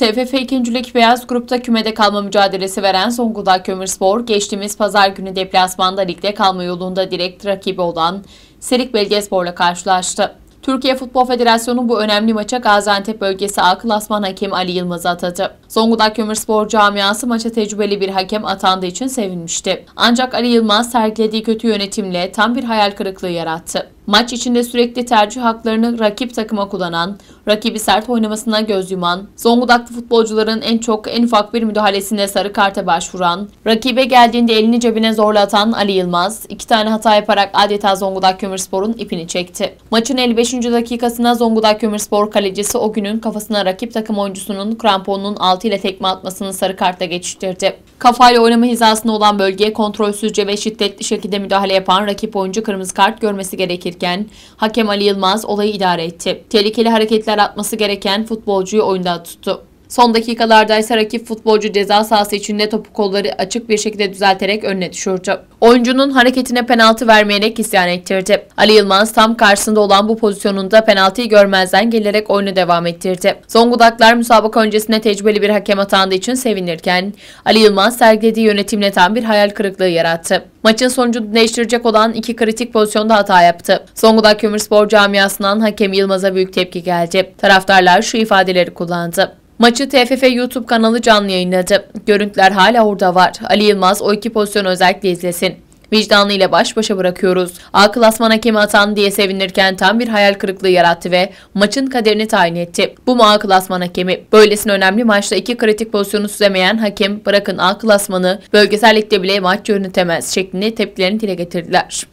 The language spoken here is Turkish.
TFF 2. Lig Beyaz Grup'ta kümede kalma mücadelesi veren Zonguldak Kömürspor, geçtiğimiz pazar günü deplasmanda ligde kalma yolunda direkt rakibi olan Serik Belgespor'la karşılaştı. Türkiye Futbol Federasyonu bu önemli maça Gaziantep bölgesi A klasman hakem Ali Yılmaz atadı. Zonguldak Kömürspor camiası maça tecrübeli bir hakem atandığı için sevinmişti. Ancak Ali Yılmaz sergilediği kötü yönetimle tam bir hayal kırıklığı yarattı. Maç içinde sürekli tercih haklarını rakip takıma kullanan, rakibi sert oynamasına göz yuman, Zonguldaklı futbolcuların en çok en ufak bir müdahalesinde sarı karta başvuran, rakibe geldiğinde elini cebine zorla atan Ali Yılmaz, iki tane hata yaparak adeta Zonguldak Kömürspor'un ipini çekti. Maçın 55. dakikasında Zonguldak Kömürspor kalecisi o günün kafasına rakip takım oyuncusunun kramponunun altı ile tekme atmasını sarı kartla geçiştirdi. Kafayla oynama hizasında olan bölgeye kontrolsüzce ve şiddetli şekilde müdahale yapan rakip oyuncu kırmızı kart görmesi gerekir edecekken hakem Ali Yılmaz olayı idare etti. Tehlikeli hareketler atması gereken futbolcuyu oyunda tuttu. Son dakikalarda ise rakip futbolcu ceza sahası içinde topu kolları açık bir şekilde düzelterek önüne düşürdü. Oyuncunun hareketine penaltı vermeyerek isyan ettirdi. Ali Yılmaz tam karşısında olan bu pozisyonunda penaltıyı görmezden gelerek oyunu devam ettirdi. Zonguldaklar müsabaka öncesinde tecrübeli bir hakem atandığı için sevinirken Ali Yılmaz sergilediği yönetimle tam bir hayal kırıklığı yarattı. Maçın sonucunu değiştirecek olan iki kritik pozisyonda hata yaptı. Zonguldak Kömürspor camiasından hakem Yılmaz'a büyük tepki geldi. Taraftarlar şu ifadeleri kullandı. Maçı TFF YouTube kanalı canlı yayınladı. Görüntüler hala orada var. Ali Yılmaz o iki pozisyonu özellikle izlesin. Vicdanıyla baş başa bırakıyoruz. A klasman hakemi atan diye sevinirken tam bir hayal kırıklığı yarattı ve maçın kaderini tayin etti. Bu mu A klasman hakemi? Böylesine önemli maçta iki kritik pozisyonu süzemeyen hakem bırakın A klasmanı bölgesellikte bile maç yönetemez şeklinde tepkilerini dile getirdiler.